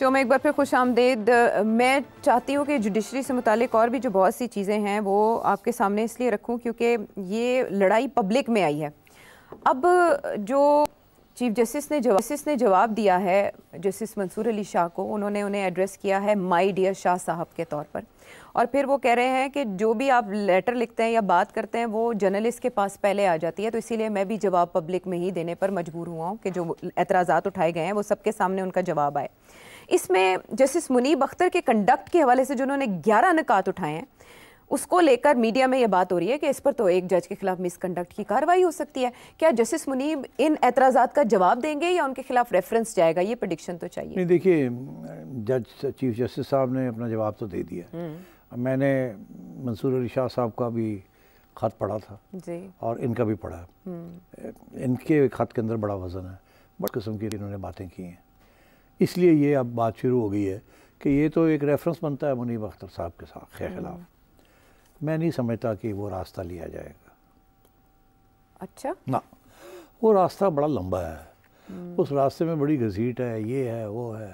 Show में एक बार फिर खुश आमदेद मैं चाहती हूँ कि जुडिशरी से मुतक और भी जो बहुत सी चीज़ें हैं वो आपके सामने इसलिए रखूँ क्योंकि ये लड़ाई पब्लिक में आई है अब जो चीफ जस्टिस ने जवाब जस्टिस ने जवाब दिया है जस्टिस मंसूर अली शाह को उन्होंने उन्हें एड्रेस किया है माई डियर शाह साहब के तौर पर और फिर वो कह रहे हैं कि जो भी आप लेटर लिखते हैं या बात करते हैं वो जर्नलिस्ट के पास पहले आ जाती है तो इसीलिए मैं भी जवाब पब्लिक में ही देने पर मजबूर हुआ हूँ कि जो एतराज़ा उठाए गए हैं वो सबके सामने उनका जवाब आए इसमें जस्टिस मुनीब अख्तर के कंडक्ट के हवाले से जिन्होंने ग्यारह नकात उठाए हैं उसको लेकर मीडिया में ये बात हो रही है कि इस पर तो एक जज के खिलाफ मिसकंडक्ट की कार्रवाई हो सकती है क्या जस्टिस मुनीब इन एतराज़ा का जवाब देंगे या उनके खिलाफ रेफरेंस जाएगा ये प्रडिक्शन तो चाहिए नहीं देखिए जज चीफ जस्टिस साहब ने अपना जवाब तो दे दिया हम्म। मैंने मंसूर अली शाह साहब का भी ख़त पढ़ा था जी और इनका भी पढ़ा हम्म। इनके ख़त के अंदर बड़ा वज़न है बड़ी किस्म की इन्होंने बातें की हैं इसलिए ये अब बात शुरू हो गई है कि ये तो एक रेफरेंस बनता है मुनीब अख्तर साहब के साथ के खिलाफ हम्म। मैं नहीं समझता कि वो रास्ता लिया जाएगा अच्छा ना वो रास्ता बड़ा लंबा है हम्म। उस रास्ते में बड़ी घसीट है ये है वो है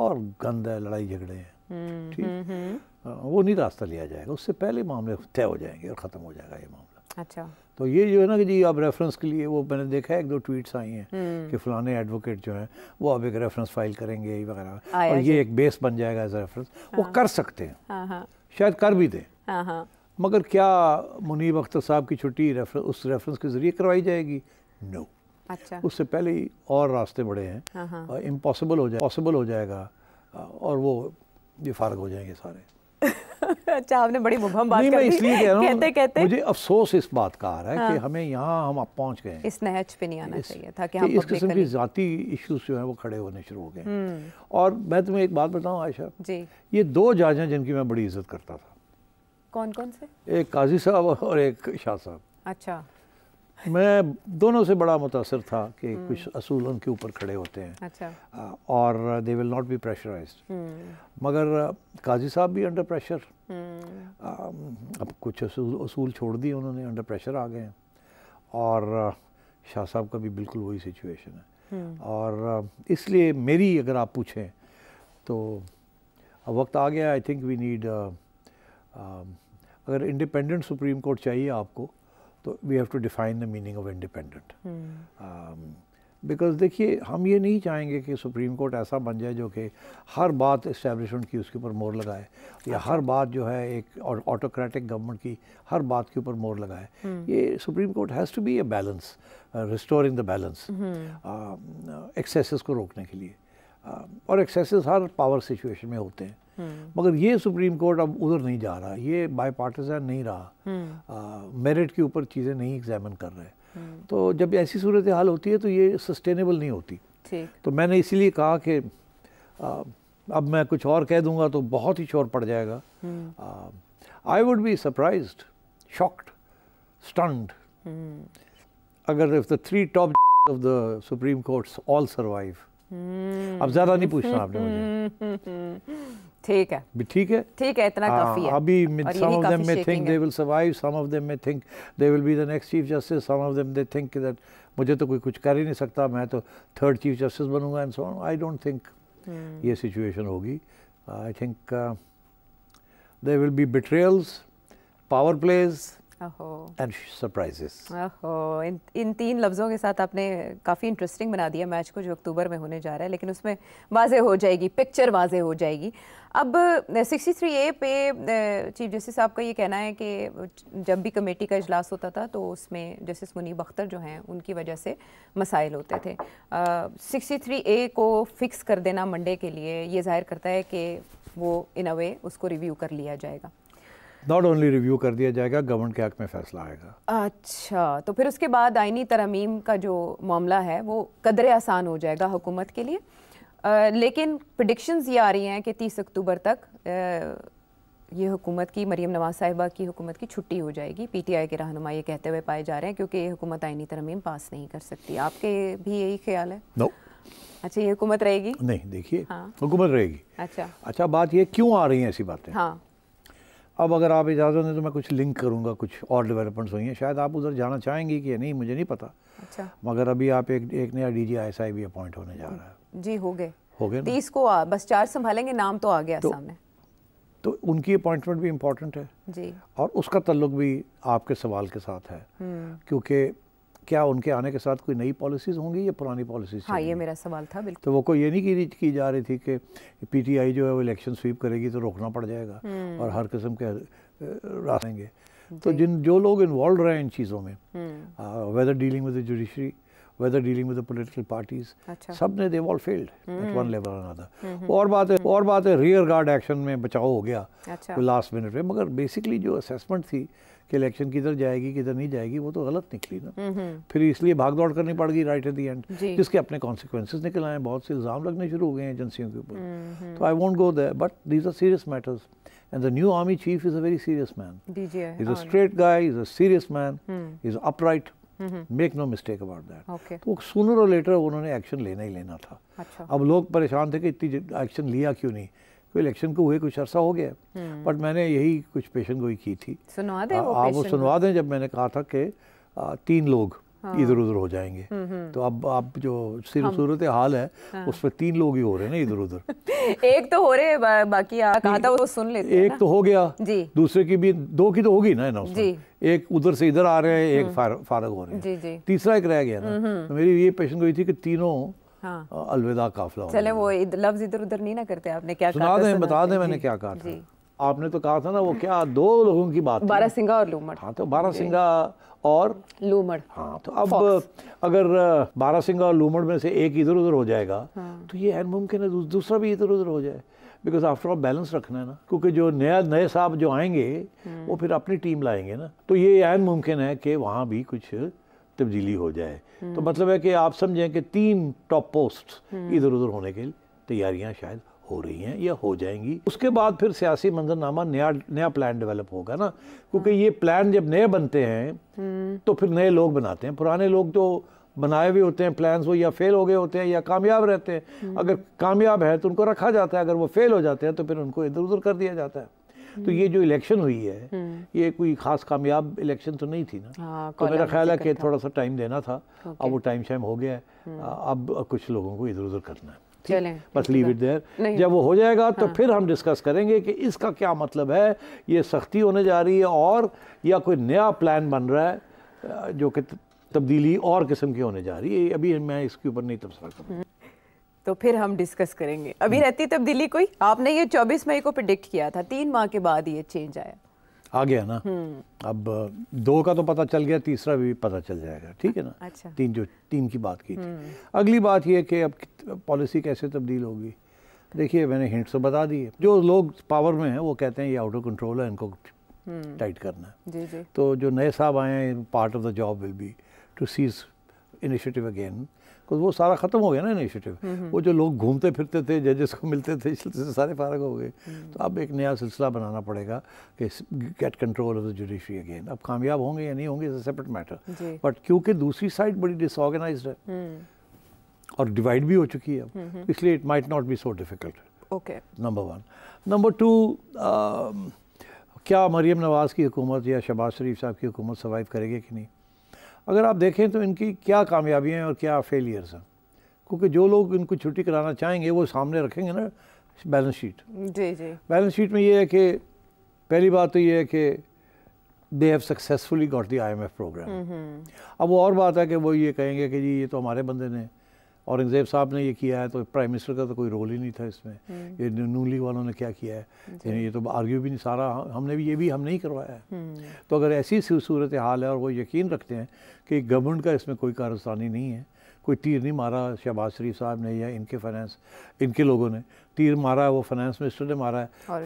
और गंद है लड़ाई झगड़े हैं हम्म, ठीक हाँ, वो नहीं रास्ता लिया जाएगा उससे पहले मामले तय हो जाएंगे और ख़त्म हो जाएगा ये मामला अच्छा तो ये जो है ना कि जी अब रेफरेंस के लिए वो मैंने देखा है एक दो ट्वीट्स आई हैं हम्म। कि फलाने एडवोकेट जो है वो अब एक रेफरेंस फाइल करेंगे वगैरह और ये एक बेस बन जाएगा एज रेफरेंस वो हाँ। कर सकते हैं हाँ, हाँ। शायद कर भी दें मगर क्या मुनीब अख्तर साहब की छुट्टी उस रेफरेंस के ज़रिए करवाई जाएगी नो अच्छा उससे पहले ही और रास्ते बड़े हैं इम्पॉसिबल हो जाए पॉसिबल हो जाएगा और वो ये फारग हो जाएंगे सारे अच्छा आपने बड़ी मुबहम बात नहीं, कर मैं इसलिए कह रहा कहते कहते मुझे अफसोस इस बात का आ रहा है हाँ। कि हमें यहाँ हम आप पहुँच गए इस नहज पे नहीं आना चाहिए था कि हम इस किस्म की ज़ाती इश्यूज जो है वो खड़े होने शुरू हो गए हम्म। और मैं तुम्हें एक बात बताऊँ आयशा जी ये दो जज हैं जिनकी मैं बड़ी इज्जत करता था कौन कौन से एक काजी साहब और एक शाह साहब अच्छा मैं दोनों से बड़ा मुतासर था कि हम्म। कुछ असूल उनके ऊपर खड़े होते हैं अच्छा। और they will not be pressurize मगर काजी साहब भी अंडर प्रेशर हम्म। अब कुछ असूल असूल छोड़ दिए उन्होंने अंडर प्रेशर आ गए हैं और शाह साहब का भी बिल्कुल वही सिचुएशन है हम्म। और इसलिए मेरी अगर आप पूछें तो अब वक्त आ गया आई थिंक वी नीड अगर इंडिपेंडेंट सुप्रीम कोर्ट चाहिए आपको तो we have to define the meaning of independent because देखिए हम ये नहीं चाहेंगे कि सुप्रीम कोर्ट ऐसा बन जाए जो कि हर बात इस्टेब्लिशमेंट की उसके ऊपर मोर लगाए या अच्छा। हर बात जो है एक ऑटोक्रेटिक गवर्नमेंट की हर बात के ऊपर मोर लगाए hmm. ये Supreme Court has to be a balance restoring the balance excess को रोकने के लिए uh, और एक्सेस हर पावर सिचुएशन में होते हैं हम्म। मगर ये सुप्रीम कोर्ट अब उधर नहीं जा रहा ये बाई पार्टीजन नहीं रहा मेरिट हम्म। के ऊपर चीज़ें नहीं एग्जामिन कर रहे हम्म। तो जब ऐसी सूरत हाल होती है तो ये सस्टेनेबल नहीं होती तो मैंने इसीलिए कहा कि अब मैं कुछ और कह दूंगा तो बहुत ही शोर पड़ जाएगा I would be surprise shocked stunned अगर if the three top of the Supreme Court all survive अब ज़्यादा नहीं पूछना आपने मुझे मुझे तो कोई कुछ कर ही नहीं सकता मैं तो थर्ड चीफ जस्टिस बनूंगा and so on I don't think ये सिचुएशन होगी I think they will be betrayals power plays and surprises इन इन तीन लफ्ज़ों के साथ आपने काफ़ी इंटरेस्टिंग बना दिया मैच को जो अक्टूबर में होने जा रहा है लेकिन उसमें वाजे हो जाएगी पिक्चर वाजे हो जाएगी अब 63 ए पे चीफ जस्टिस साहब का ये कहना है कि जब भी कमेटी का इजलास होता था तो उसमें जस्टिस मुनीब अख्तर जो हैं उनकी वजह से मसाइल होते थे सिक्सटी थ्री ए को फ़िक्स कर देना मंडे के लिए ये जाहिर करता है कि वो इन अ वे उसको रिव्यू कर लिया जाएगा नॉट ओनली रिव्यू कर दिया जाएगा गवर्नमेंट के हक में फैसला आएगा अच्छा तो फिर उसके बाद आइनी तरमीम का जो मामला है वो कदर आसान हो जाएगा हुकूमत के लिए आ, लेकिन प्रडिक्शंस ये आ रही हैं कि तीस अक्टूबर तक आ, ये हुकूमत की मरीम नवाज साहिबा की हुकूमत की छुट्टी हो जाएगी पीटीआई के रहनुमा ये कहते हुए पाए जा रहे हैं क्योंकि ये हुकूमत आइनी तरमीम पास नहीं कर सकती आपके भी यही ख्याल है नो no. अच्छा ये हुकूमत रहेगी नहीं देखिए हाँ हुकूमत रहेगी अच्छा अच्छा बात ये क्यों आ रही है ऐसी बातें हाँ अब अगर आप इजाज़त दें तो मैं कुछ लिंक करूँगा कुछ और डेवलपमेंट्स हुई हैं शायद आप उधर जाना चाहेंगे कि नहीं मुझे नहीं पता अच्छा मगर अभी आप एक एक नया डी जी एस आई भी अपॉइंट होने जा रहा है जी हो गए हो गए तीस को आ, बस चार संभालेंगे नाम तो आ गया तो, सामने तो उनकी अपॉइंटमेंट भी इम्पोर्टेंट है जी और उसका तल्लुक भी आपके सवाल के साथ है हम्म। क्योंकि क्या उनके आने के साथ कोई नई पॉलिसीज होंगी या पुरानी पॉलिसीज हाँ ये मेरा सवाल था बिल्कुल तो वो कोई ये नहीं की, की जा रही थी कि पीटीआई जो है वो इलेक्शन स्वीप करेगी तो रोकना पड़ जाएगा हम्म। और हर किस्म के रास्ते तो जिन जो लोग इन्वॉल्व रहे इन चीज़ों में whether dealing with judiciary whether dealing with the political parties. Achha. they've all failed at hmm. one level or another. Or mm-hmm. baat rear guard action mein bachao ho gaya Achha. last minute. Mein. Magar basically jo assessment thi, कि election किधर जाएगी किधर नहीं जाएगी वो तो गलत निकली ना फिर इसलिए भाग दौड़ करनी पड़ेगी राइट एट द एंड जिसके अपने कॉन्सिक्वेंसेज निकल आए बहुत से इल्जाम लगने शुरू हो गए हैं एजेंसियों के ऊपर तो I won't go the but these are serious matters and the new army chief is a very serious man is make no mistake about that तो सुनर और लेटर उन्होंने एक्शन लेना ही लेना था अच्छा। अब लोग परेशान थे कि इतनी एक्शन लिया क्यों नहीं क्योंकि इलेक्शन को हुए कुछ अरसा हो गया बट हम्म। मैंने यही कुछ पेशन गोई की थी सुनवा दें आप वो सुनवा दें जब मैंने कहा था कि तीन लोग हाँ। इधर उधर हो जाएंगे हम्म, हम्म। तो अब आप जो सिर सूरत हाल है हाँ। उस पर तीन लोग ही हो रहे हैं ना इधर उधर एक तो हो रहे बा, बाकी कहा था वो सुन लेते हैं एक तो हो गया जी दूसरे की भी दो की तो होगी ना ना जी एक उधर से इधर आ रहे हैं एक हम्म। फारग हो रहे हैं जी जी तीसरा एक रह गया ना तो मेरी ये पेशन गई थी कि तीनों हाँ। अलविदा काफिला चले वो लफ्ज इधर उधर नहीं ना करते आपने क्या सुना दें बता दें मैंने क्या कहा था आपने तो कहा था ना वो क्या दो लोगों की बात बारा सिंगा और लूमड़ हाँ तो बारा सिंगा और लूमड़ हाँ तो अब अगर बारा सिंगा और लूमड़ में से एक इधर उधर हो जाएगा हाँ। तो ये मुमकिन है दूसरा भी इधर उधर हो जाए बिकॉज आफ्टर ऑल बैलेंस रखना है ना क्योंकि जो नया नए साहब जो आएंगे हम्म। वो फिर अपनी टीम लाएंगे ना तो ये एन मुमकिन है कि वहाँ भी कुछ तब्दीली हो जाए तो हम्म। मतलब है कि आप समझें कि तीन टॉप पोस्ट इधर उधर होने के लिए तैयारियाँ शायद हो रही हैं या हो जाएंगी उसके बाद फिर सियासी मंजरनामा नया नया प्लान डेवलप होगा ना क्योंकि ये प्लान जब नए बनते हैं हम्म। तो फिर नए लोग बनाते हैं पुराने लोग जो तो बनाए हुए होते हैं प्लान्स वो या फेल हो गए होते हैं या कामयाब रहते हैं हम्म। अगर कामयाब है तो उनको रखा जाता है अगर वो फेल हो जाते हैं तो फिर उनको इधर उधर कर दिया जाता है हम्म। तो ये जो इलेक्शन हुई है ये कोई खास कामयाब इलेक्शन तो नहीं थी ना आ, हाँ, तो मेरा ख्याल है कि थोड़ा सा टाइम देना था अब वो टाइम शाइम हो गया है अब कुछ लोगों को इधर उधर करना है बस लीव इट देयर जब वो हो जाएगा तो हाँ। फिर हम डिस्कस करेंगे कि इसका क्या मतलब है ये सख्ती होने जा रही है और या कोई नया प्लान बन रहा है जो कि तब्दीली और किस्म की होने जा रही है अभी मैं इसके ऊपर नहीं तबसरा करूँगा हम्म। तो फिर हम डिस्कस करेंगे अभी हम्म। रहती तब्दीली कोई आपने ये 24 मई को प्रिडिक्ट किया था तीन माह के बाद ये चेंज आया आ गया ना हम्म। अब दो का तो पता चल गया तीसरा भी पता चल जाएगा ठीक है ना अच्छा। तीन जो तीन की बात की थी हम्म। अगली बात यह कि अब पॉलिसी कैसे तब्दील होगी देखिए मैंने हिंट्स तो बता दिए जो लोग पावर में हैं वो कहते हैं ये आउट ऑफ कंट्रोल है इनको टाइट हम्म। करना है जी जी। तो जो नए साहब आए हैं part of the job will be to seize initiative again वो सारा खत्म हो गया ना इनिशिएटिव हम्म, हम्म। वो जो लोग घूमते फिरते थे जजेस को मिलते थे इस से सारे फारग हो गए हम्म। तो अब एक नया सिलसिला बनाना पड़ेगा कि get control of the judiciary again अब कामयाब होंगे या नहीं होंगे इज सेपरेट मैटर बट क्योंकि दूसरी साइड बड़ी डिसऑर्गेनाइज है और डिवाइड भी हो चुकी है अब इसलिए it might not be so difficult okay number one number two क्या मरीम नवाज़ की हुकूमत या शबाज शरीफ साहब की हुकूमत सर्वाइव करेगी कि नहीं अगर आप देखें तो इनकी क्या कामयाबियाँ हैं और क्या फेलियर्स हैं क्योंकि जो लोग इनको छुट्टी कराना चाहेंगे वो सामने रखेंगे ना बैलेंस शीट जी जी बैलेंस शीट में ये है कि पहली बात तो ये है कि they have successfully got the I M F programme अब वो और बात है कि वो ये कहेंगे कि जी ये तो हमारे बंदे ने औरंगज़ेब साहब ने ये किया है तो प्राइम मिनिस्टर का तो कोई रोल ही नहीं था इसमें हम्म। ये नूली लीग वालों ने क्या किया है ये तो आर्ग्यू भी नहीं सारा हमने भी ये भी हम नहीं करवाया है हम्म। तो अगर ऐसी सूरत हाल है और वो यकीन रखते हैं कि गवर्नमेंट का इसमें कोई कारस्तानी नहीं है कोई तीर नहीं मारा शहबाज शरीफ साहब ने या इनके फाइनेंस इनके लोगों ने तीर मारा है वो फाइनेंस मिनिस्टर ने मारा है